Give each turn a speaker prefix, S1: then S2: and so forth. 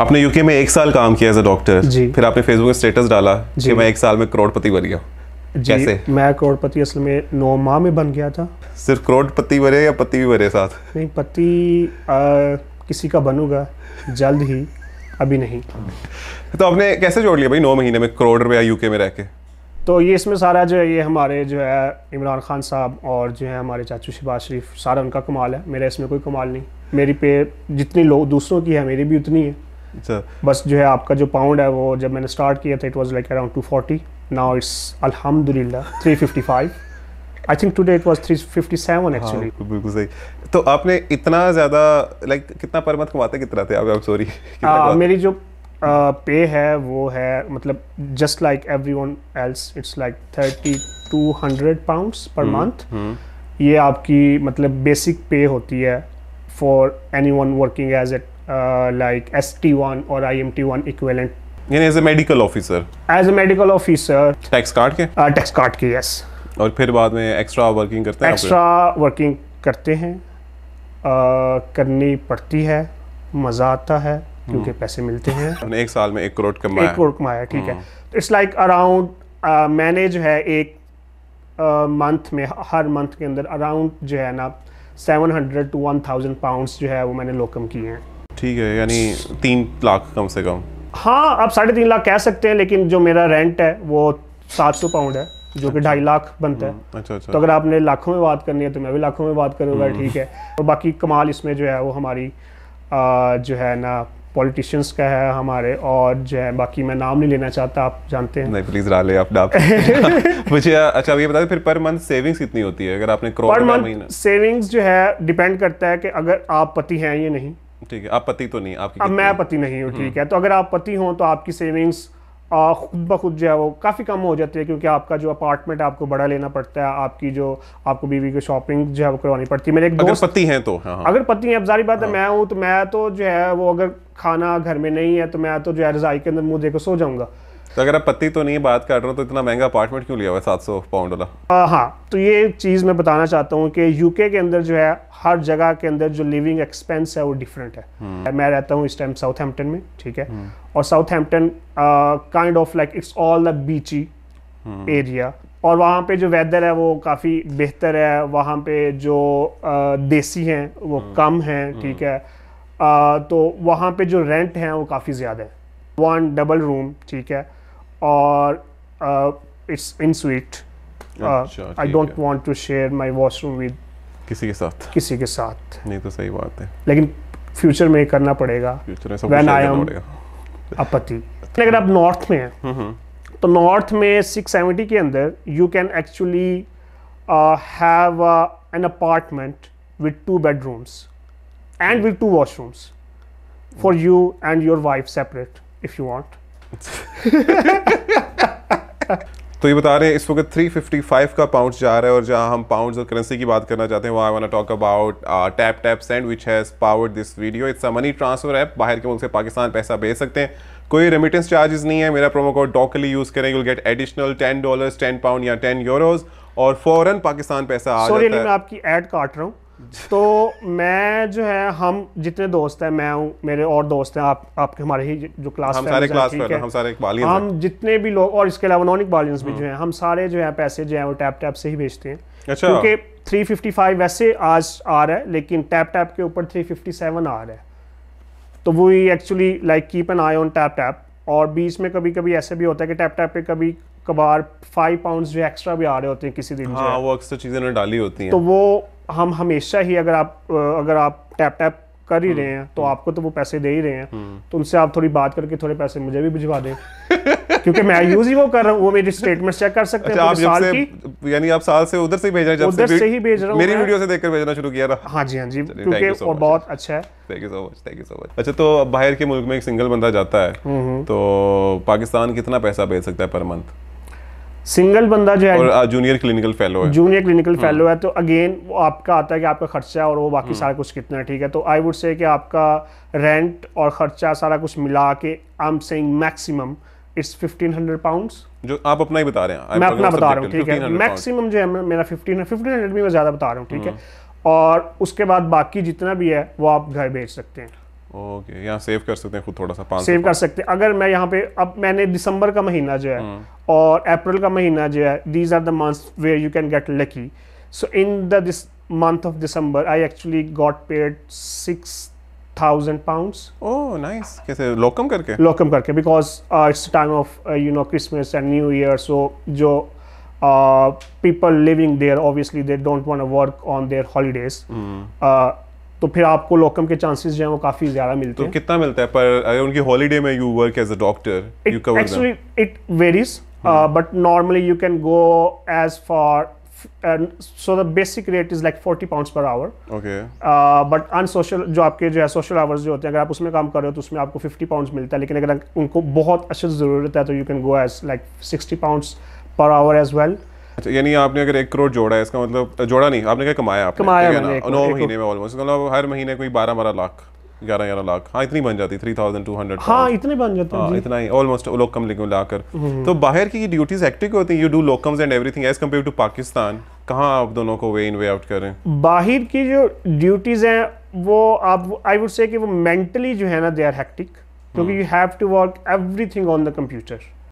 S1: आपने यूके में एक साल काम किया एज अ डॉक्टर फिर आपने फेसबुक स्टेटस डाला कि मैं एक साल में करोड़पति बन गया जी कैसे?
S2: मैं करोड़पति असल में नौ माह में बन गया था
S1: सिर्फ करोड़पति बने या पति भी बने साथ
S2: नहीं पति किसी का बनूंगा जल्द ही अभी नहीं
S1: तो आपने कैसे जोड़ लिया भाई नौ महीने में करोड़ रुपया यूके में रह के
S2: तो ये इसमें सारा जो है ये हमारे जो है इमरान खान साहब और जो है हमारे चाचू शहबाज शरीफ सारा उनका कमाल है मेरा इसमें कोई कमाल नहीं मेरी पे जितनी लोग दूसरों की है मेरी भी उतनी है अच्छा बस जो है आपका जो पाउंड है वो जब मैंने स्टार्ट किया था it was like around 240 now it's अल्हम्दुलिल्लाह 355 I think today it was 357 actually
S1: बिल्कुल सही तो आपने इतना ज़्यादा लाइक like, कितना पर मंथ कमाते कितना थे आई एम सॉरी
S2: मेरी जो पे uh, है वो है मतलब just like everyone else it's like 3200 pounds पर मंथ ये आपकी मतलब बेसिक पे होती है for anyone working as a uh, like ST1 or IMT1 equivalent.
S1: यानी as a medical officer
S2: as a medical officer
S1: tax card के tax uh, card के yes और फिर बाद में एक्स्ट्रा वर्किंग करते हैं एक्स्ट्रा
S2: वर्किंग करते हैं uh, करनी पड़ती है मज़ा आता है क्योंकि hmm.
S1: पैसे मिलते हैं हमने एक साल में एक करोड़ कमाया एक करोड़ कमाया ठीक है
S2: इट्स लाइक अराउंड मैंने जो है एक मंथ uh, में हर मंथ के अंदर अराउंड जो है ना seven hundred to one thousand pound जो है वो मैंने लोकम किए हैं
S1: ठीक है यानी तीन लाख कम से कम
S2: हाँ आप साढ़े तीन लाख कह सकते हैं लेकिन जो मेरा रेंट है वो सात सौ पाउंड है जो कि ढाई लाख बनता है हम्म, अच्छा अच्छा तो अगर आपने लाखों में बात करनी है तो मैं भी लाखों में बात करूँगा हम्म। ठीक है और बाकी कमाल इसमें जो है वो हमारी आ, जो है ना पॉलिटिशियंस का है हमारे और जो है बाकी मैं नाम नहीं लेना चाहता आप जानते हैं
S1: नहीं प्लीज डाले आप डाप मुझे अच्छा ये बता फिर पर मंथ सेविंग्स कितनी होती है अगर आपने करोड़ पर मंथ
S2: सेविंग्स जो है डिपेंड करता है कि अगर आप पति हैं या नहीं
S1: ठीक है आप पति तो नहीं आपकी अब
S2: मैं पति नहीं हूँ ठीक है तो अगर आप पति हों तो आपकी सेविंग्स खुद ब खुद जो है वो काफ़ी कम हो जाती है क्योंकि आपका जो अपार्टमेंट आपको बड़ा लेना पड़ता है आपकी जो आपको बीवी की शॉपिंग जो है वो करवानी पड़ती है मेरे एक दोस्त पति हैं तो हाँ, हाँ, अगर पति हैं अब जारी बात है हाँ। मैं हूँ तो मैं तो जो है वो अगर खाना घर में नहीं है तो मैं तो जो है रजाई के अंदर मुँह देकर सो जाऊँगा
S1: तो अगर आप पत्ती तो नहीं बात कर रहे हो तो इतना महंगा अपार्टमेंट क्यों लिया हुआ सात सौ पाउंड वाला
S2: हाँ, हाँ तो ये चीज़ मैं बताना चाहता हूँ कि यूके के अंदर जो है हर जगह के अंदर जो लिविंग एक्सपेंस है वो डिफरेंट है हम्म। मैं रहता हूँ इस टाइम साउथ हेम्पटन में ठीक है हम्म। और Southampton kind of like it's all the beachy area और वहाँ पे जो वेदर है वो काफ़ी बेहतर है वहाँ पे जो आ, देसी हैं वो हम्म। कम हैं ठीक है आ, तो वहाँ पे जो रेंट हैं वो काफ़ी ज़्यादा है वन डबल रूम ठीक है or uh, it's in suite. I don't want to share my washroom with किसी के साथ किसी के साथ
S1: नहीं तो सही बात है
S2: लेकिन फ्यूचर में करना पड़ेगा फ्यूचर व्हेन आई एम अपति लेकिन आप नॉर्थ में हैं तो नॉर्थ में सेवेंटी के अंदर you can actually have an apartment with two bedrooms and with two washrooms for you and your wife separate if you want
S1: तो ये बता रहे हैं इस वक्त 355 का पाउंड जा रहा है और जहां हम पाउंड्स और करेंसी की बात करना चाहते हैं वहाँ I talk about tap tap send which has powered this video it's a money transfer app बाहर के मुल्क से पाकिस्तान पैसा भेज सकते हैं कोई रेमिटेंस चार्जेस नहीं है मेरा प्रोमो कोड डॉकली यूज़ करें you'll get additional ten dollar ten pound या टेन यूरोज और फॉरन पाकिस्तान पैसा आ जाता है मैं
S2: आपकी एड काट रहा हूँ तो मैं जो है हम जितने दोस्त हैं मैं हूँ मेरे और दोस्त हैं आप आपके हमारे ही जो क्लास हम सारे क्लास है, हम सारे हैं। हम जितने भी लोग और इसके अलावा नॉन इकबालियंस भी हम्म। जो हैं हम सारे जो है पैसे जो है वो टैप टैप से ही भेजते हैं अच्छा क्योंकि 355 वैसे आज आ रहा है लेकिन टैप टैप के ऊपर 357 आ रहा है तो वो ही actually like keep an eye on tap tap और बीच में कभी कभी ऐसे भी होता है कि टैप टैप पे कभी कबार फाइव पाउंड जो एक्स्ट्रा भी आ रहे होते हैं किसी दिन हाँ,
S1: वो अक्सर चीज़ें डाली होती हैं तो वो
S2: हम हमेशा ही अगर आप अगर आप टैप टैप कर ही हम्म। रहे हैं तो हम्म। आपको तो वो पैसे दे ही रहे हैं हम्म। तो उनसे आप थोड़ी बात करके थोड़े पैसे मुझे भी भिजवा दें क्योंकि मैं यूज ही वो कर रहा हूँ वो मेरी स्टेटमेंट चेक कर सकते हैं अच्छा, साल
S1: की यानी आप साल से उधर से भेज रहे हैं उधर से ही भेज रहा हूँ मेरी वीडियो से देखकर भेजना शुरू किया रहा हाँ जी हाँ जी क्योंकि और बहुत अच्छा है thank you so much thank you so much अच्छा तो बाहर के मुल्क में एक सिंगल बंदा जाता है तो पाकिस्तान कितना पैसा भेज सकता है पर मंथ
S2: सिंगल बंदा जो है
S1: जूनियर क्लिनिकल फेलो है जूनियर क्लिनिकल फेलो है
S2: तो अगेन वो आपका आता है कि आपका खर्चा और वो बाकी हम्म। सारा कुछ कितना है ठीक है तो आई वुड से कि आपका रेंट और खर्चा सारा कुछ मिला के I am saying maximum it's 1500 pounds
S1: जो आप अपना ही बता रहे हैं मैं अपना बता रहा हूँ ठीक है मैक्सिमम
S2: जो है मेरा फिफ्टीन फिफ्टीन हंड्रेड भी मैं ज़्यादा बता रहा हूँ ठीक है और उसके बाद बाकी जितना भी है वो आप घर भेज सकते हैं
S1: ओके okay, यहाँ सेव कर सकते हैं खुद थोड़ा सा पाँच सेव कर
S2: सकते हैं अगर मैं यहाँ पे अब मैंने दिसंबर का महीना जो है और अप्रैल का महीना जो है these are the months where you can get lucky so in the this month of December, I actually got paid six thousand pounds. Oh, nice. कैसे locum करके? Locum करके because uh, it's time of uh, you know Christmas and New Year, so जो uh, people living there obviously they don't want to work on their holidays. Mm. Uh, तो फिर आपको लोकम के chances जो है वो काफी ज्यादा मिलते तो हैं
S1: कितना मिलता है पर अगर उनकी हॉलीडे में you work as a doctor you cover actually
S2: it varies but normally you can go as for and so the basic rate is like 40 pounds per hour okay uh, but जो आपके जो है social hours जो होते हैं अगर आप उसमें काम कर रहे हो तो उसमें आपको 50 pounds मिलता है लेकिन अगर उनको बहुत अच्छी ज़रूरत है तो you can go as like 60 pounds per hour as well
S1: अच्छा यानी आपने अगर एक करोड़ जोड़ा है इसका मतलब जोड़ा नहीं आपने क्या कमाया आपने कमाया है ना नौ महीने में ऑलमोस्ट मतलब हर महीने कोई बारह बारह लाख ग्यारह ग्यारह लाख हाँ इतनी बन जाती थ्री थाउजेंड टू हंड्रेड हाँ इतने बन जाते हैं हाँ, इतना ही ऑलमोस्ट लोकम लेकिन लाकर हम्म। तो बाहर की ड्यूटीज एक्टिव होती हैं you do locums and everything as compare to Pakistan कहाँ आप दोनों को वे इन वे आउट करें
S2: बाहर की जो ड्यूटीज हैं वो आप आई वुड से कि वो मेंटली जो है ना दे आर हैक्टिक क्योंकि you have to work everything on the computer